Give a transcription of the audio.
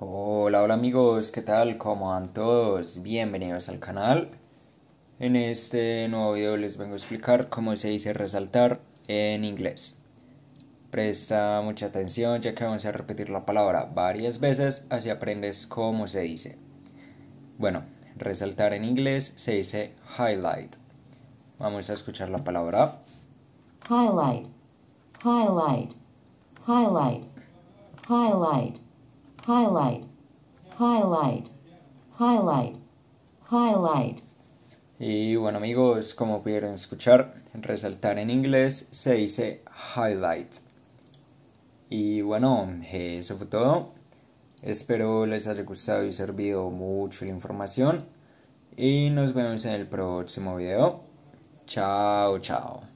Hola, hola amigos, ¿qué tal? ¿Cómo van todos? Bienvenidos al canal. En este nuevo video les vengo a explicar cómo se dice resaltar en inglés. Presta mucha atención ya que vamos a repetir la palabra varias veces así aprendes cómo se dice. Bueno, resaltar en inglés se dice highlight. Vamos a escuchar la palabra. Highlight, highlight, highlight, highlight highlight, highlight, highlight, highlight. Y bueno amigos, como pudieron escuchar, resaltar en inglés se dice highlight. Y bueno, eso fue todo. Espero les haya gustado y servido mucho la información. Y nos vemos en el próximo video. Chao, chao.